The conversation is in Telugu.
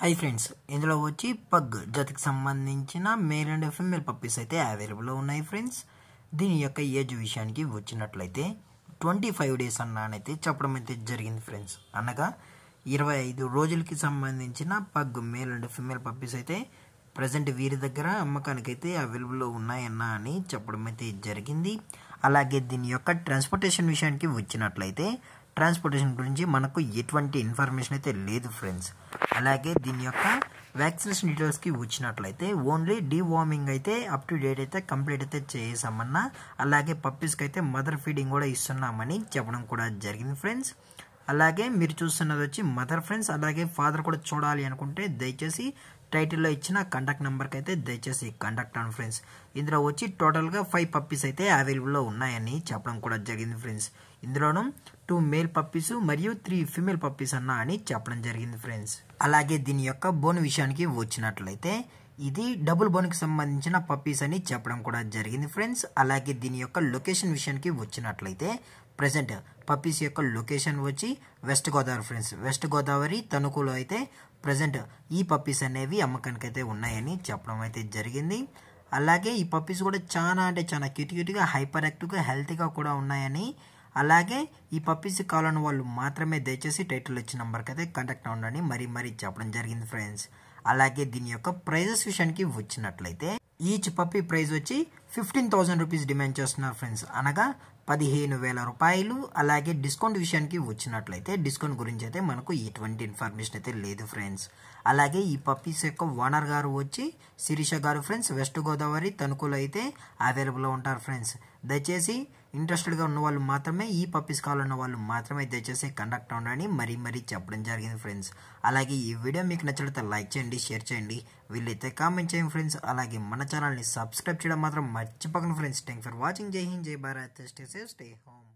హై ఫ్రెండ్స్ ఇందులో వచ్చి పగ్ జతకి సంబంధించిన మేల్ అండ్ ఫిమేల్ పప్పీస్ అయితే అవైలబుల్లో ఉన్నాయి ఫ్రెండ్స్ దీని యొక్క ఏజ్ విషయానికి వచ్చినట్లయితే ట్వంటీ ఫైవ్ డేస్ అన్నానైతే చెప్పడం అయితే జరిగింది ఫ్రెండ్స్ అనగా ఇరవై ఐదు రోజులకి సంబంధించిన pug male and female puppies అయితే ప్రజెంట్ వీరి దగ్గర అమ్మకానికైతే అవైలబుల్లో ఉన్నాయన్నా అని చెప్పడం అయితే జరిగింది అలాగే దీని యొక్క ట్రాన్స్పోర్టేషన్ విషయానికి వచ్చినట్లయితే ట్రాన్స్పోర్టేషన్ గురించి మనకు ఎటువంటి ఇన్ఫర్మేషన్ అయితే లేదు ఫ్రెండ్స్ అలాగే దీని యొక్క వ్యాక్సినేషన్ డీటెయిల్స్కి వచ్చినట్లయితే ఓన్లీ డీవార్మింగ్ అయితే అప్ టు డేట్ అయితే కంప్లీట్ అయితే చేసామన్నా అలాగే పప్పీస్కి అయితే మదర్ ఫీడింగ్ కూడా ఇస్తున్నామని చెప్పడం కూడా జరిగింది ఫ్రెండ్స్ అలాగే మీరు చూస్తున్నది వచ్చి మదర్ ఫ్రెండ్స్ అలాగే ఫాదర్ కూడా చూడాలి అనుకుంటే దయచేసి టైటిల్లో ఇచ్చిన కండక్ట్ నెంబర్కి అయితే దయచేసి కండక్ట్ అండ్ ఫ్రెండ్స్ ఇందులో వచ్చి టోటల్గా ఫైవ్ పప్పీస్ అయితే అవైలబుల్లో ఉన్నాయని చెప్పడం కూడా జరిగింది ఫ్రెండ్స్ ఇందులోనూ టూ మేల్ పప్పీస్ మరియు త్రీ ఫిమేల్ పప్పీస్ అన్నా అని చెప్పడం జరిగింది ఫ్రెండ్స్ అలాగే దీని యొక్క బోన్ విషయానికి వచ్చినట్లయితే ఇది డబుల్ బోన్కి సంబంధించిన పప్పీస్ అని చెప్పడం కూడా జరిగింది ఫ్రెండ్స్ అలాగే దీని యొక్క లొకేషన్ విషయానికి వచ్చినట్లయితే ప్రజెంట్ పప్పీస్ యొక్క లొకేషన్ వచ్చి west Godavari friends west Godavari తణుకులో అయితే ప్రజెంట్ ఈ పప్పీస్ అనేవి అమ్మకానికి అయితే ఉన్నాయని చెప్పడం అయితే జరిగింది అలాగే ఈ పప్పీస్ కూడా చాలా అంటే చాలా క్యూట్ క్యూట్గా హైపర్ యాక్టివ్గా హెల్తీగా కూడా ఉన్నాయని అలాగే ఈ పప్పీస్ కావాలని వాళ్ళు మాత్రమే దయచేసి టైటిల్ వచ్చిన నెంబర్కి అయితే కాంటాక్ట్ అవ్వండి మరీ మరీ చెప్పడం జరిగింది ఫ్రెండ్స్ అలాగే దీని యొక్క ప్రైజెస్ విషయానికి వచ్చినట్లయితే ఈచ్ పప్పీ ప్రైజ్ వచ్చి ఫిఫ్టీన్ థౌజండ్ రూపీస్ డిమాండ్ చేస్తున్నారు ఫ్రెండ్స్ అనగా పదిహేను వేల రూపాయలు అలాగే డిస్కౌంట్ విషయానికి వచ్చినట్లయితే డిస్కౌంట్ గురించి అయితే మనకు ఎటువంటి ఇన్ఫర్మేషన్ అయితే లేదు ఫ్రెండ్స్ అలాగే ఈ పప్పీస్ యొక్క ఓనర్ గారు వచ్చి శిరీష గారు ఫ్రెండ్స్ వెస్ట్ గోదావరి తణుకులో అయితే అవైలబుల్లో ఉంటారు ఫ్రెండ్స్ దయచేసి ఇంట్రెస్టెడ్గా ఉన్న వాళ్ళు మాత్రమే ఈ పప్పీస్ కావాలన్న వాళ్ళు మాత్రమే దయచేసి కండక్ట్ అవ్వండి మరీ మరీ చెప్పడం జరిగింది ఫ్రెండ్స్ అలాగే ఈ వీడియో మీకు నచ్చినట్లయితే లైక్ చేయండి షేర్ చేయండి వీళ్ళైతే కామెంట్ చేయండి ఫ్రెండ్స్ అలాగే మన ఛానల్ని సబ్స్క్రైబ్ చేయడం మాత్రం మర్చిపోకండి friends thank for watching Jai Hind Jai Bharat stay safe stay home